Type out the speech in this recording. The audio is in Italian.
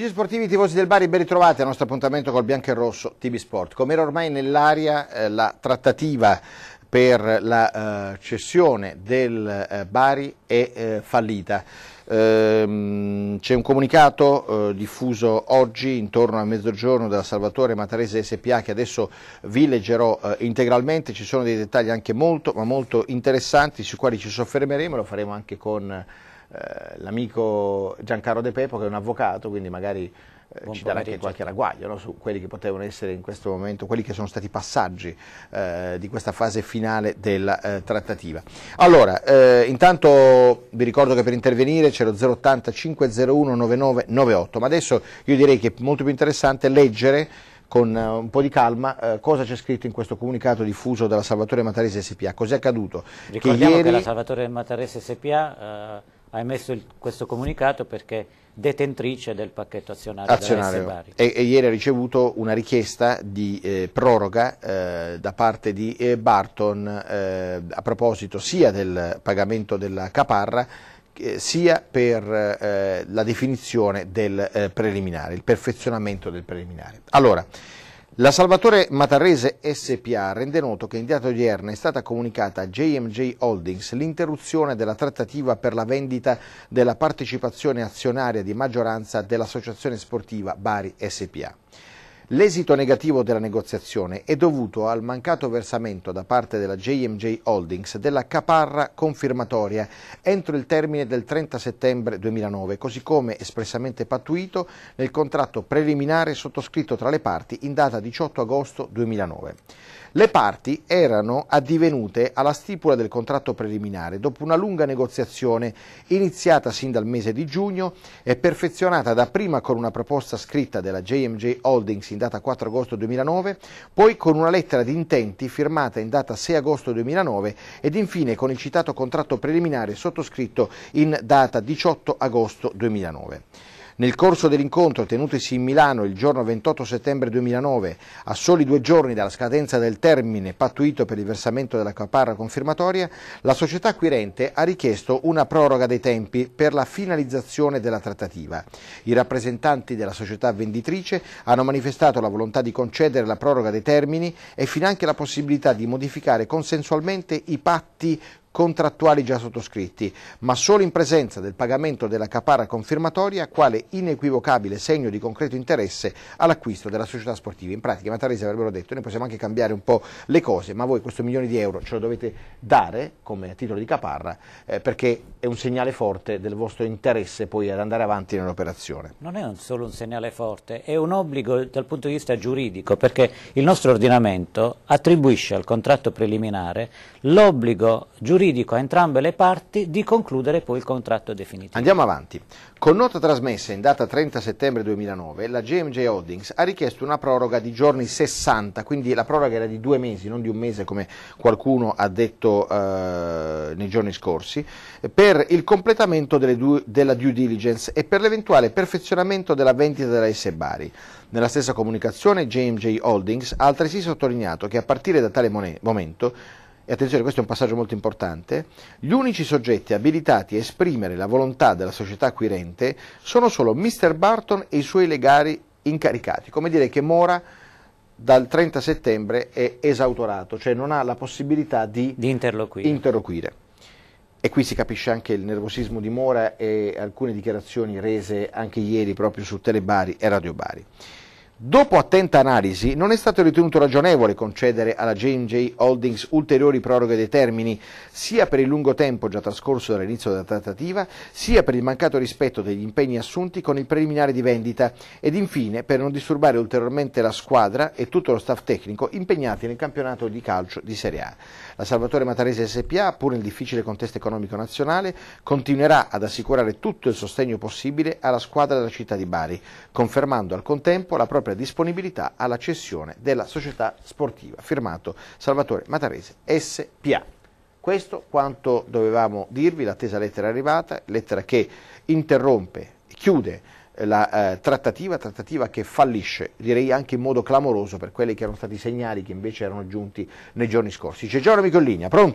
Amici sportivi, tifosi del Bari, ben ritrovati al nostro appuntamento col bianco e rosso TV Sport. Come era ormai nell'aria eh, la trattativa per la eh, cessione del eh, Bari è eh, fallita. Ehm, c'è un comunicato eh, diffuso oggi intorno a mezzogiorno della Salvatore Matarese SPA che adesso vi leggerò eh, integralmente, ci sono dei dettagli anche molto ma molto interessanti sui quali ci soffermeremo, lo faremo anche con eh, l'amico Giancarlo De Pepo che è un avvocato, quindi magari eh, ci darà anche qualche ragguaglio no? su quelli che potevano essere in questo momento, quelli che sono stati i passaggi eh, di questa fase finale della eh, trattativa. Allora, eh, intanto vi ricordo che per intervenire c'è lo 080 501 9998, ma adesso io direi che è molto più interessante leggere con eh, un po' di calma eh, cosa c'è scritto in questo comunicato diffuso dalla Salvatore Matarese SPA, cos'è accaduto? Ricordiamo che, ieri... che la Salvatore Matarese SPA eh, ha emesso il, questo comunicato perché detentrice del pacchetto azionario, azionario. E, e, ieri ha ricevuto una richiesta di eh, proroga eh, da parte di eh, Barton eh, a proposito sia del pagamento della caparra eh, sia per eh, la definizione del preliminare, il perfezionamento del preliminare. Allora, la Salvatore Matarrese SPA rende noto che in data odierna è stata comunicata a JMJ Holdings l'interruzione della trattativa per la vendita della partecipazione azionaria di maggioranza dell'associazione sportiva Bari SPA. L'esito negativo della negoziazione è dovuto al mancato versamento da parte della JMJ Holdings della caparra confermatoria entro il termine del 30 settembre 2009, così come espressamente pattuito nel contratto preliminare sottoscritto tra le parti in data 18 agosto 2009. Le parti erano addivenute alla stipula del contratto preliminare dopo una lunga negoziazione iniziata sin dal mese di giugno e perfezionata dapprima con una proposta scritta della JMJ Holdings in data 4 agosto 2009, poi con una lettera di intenti firmata in data 6 agosto 2009 ed infine con il citato contratto preliminare sottoscritto in data 18 agosto 2009. Nel corso dell'incontro tenutosi in Milano il giorno 28 settembre 2009, a soli due giorni dalla scadenza del termine pattuito per il versamento della caparra confirmatoria, la società acquirente ha richiesto una proroga dei tempi per la finalizzazione della trattativa. I rappresentanti della società venditrice hanno manifestato la volontà di concedere la proroga dei termini e finanche la possibilità di modificare consensualmente i patti contrattuali già sottoscritti, ma solo in presenza del pagamento della caparra confermatoria quale inequivocabile segno di concreto interesse all'acquisto della società sportiva. In pratica i mataresi avrebbero detto noi possiamo anche cambiare un po' le cose, ma voi questo milione di euro ce lo dovete dare come titolo di caparra eh, perché è un segnale forte del vostro interesse poi ad andare avanti nell'operazione. Non è un solo un segnale forte, è un obbligo dal punto di vista giuridico perché il nostro ordinamento attribuisce al contratto preliminare l'obbligo giuridico giuridico a entrambe le parti di concludere poi il contratto definitivo. Andiamo avanti. Con nota trasmessa in data 30 settembre 2009, la GMJ Holdings ha richiesto una proroga di giorni 60, quindi la proroga era di due mesi, non di un mese come qualcuno ha detto eh, nei giorni scorsi, per il completamento due, della due diligence e per l'eventuale perfezionamento della vendita della S Bari. Nella stessa comunicazione GMJ Holdings ha altresì sottolineato che a partire da tale momento e attenzione questo è un passaggio molto importante, gli unici soggetti abilitati a esprimere la volontà della società acquirente sono solo Mr. Barton e i suoi legali incaricati, come dire che Mora dal 30 settembre è esautorato, cioè non ha la possibilità di, di interloquire. interloquire. E qui si capisce anche il nervosismo di Mora e alcune dichiarazioni rese anche ieri proprio su Telebari e Radio Bari. Dopo attenta analisi, non è stato ritenuto ragionevole concedere alla J&J Holdings ulteriori proroghe dei termini, sia per il lungo tempo già trascorso dall'inizio della trattativa, sia per il mancato rispetto degli impegni assunti con il preliminare di vendita ed infine per non disturbare ulteriormente la squadra e tutto lo staff tecnico impegnati nel campionato di calcio di Serie A. La Salvatore Matarese SPA, pur nel difficile contesto economico nazionale, continuerà ad assicurare tutto il sostegno possibile alla squadra della città di Bari, confermando al contempo la propria propria disponibilità alla cessione della società sportiva, firmato Salvatore Matarese SPA. Questo quanto dovevamo dirvi, l'attesa lettera è arrivata, lettera che interrompe, chiude eh, la eh, trattativa, trattativa che fallisce, direi anche in modo clamoroso per quelli che erano stati segnali che invece erano giunti nei giorni scorsi. C'è Giorgio Micollini, pronto?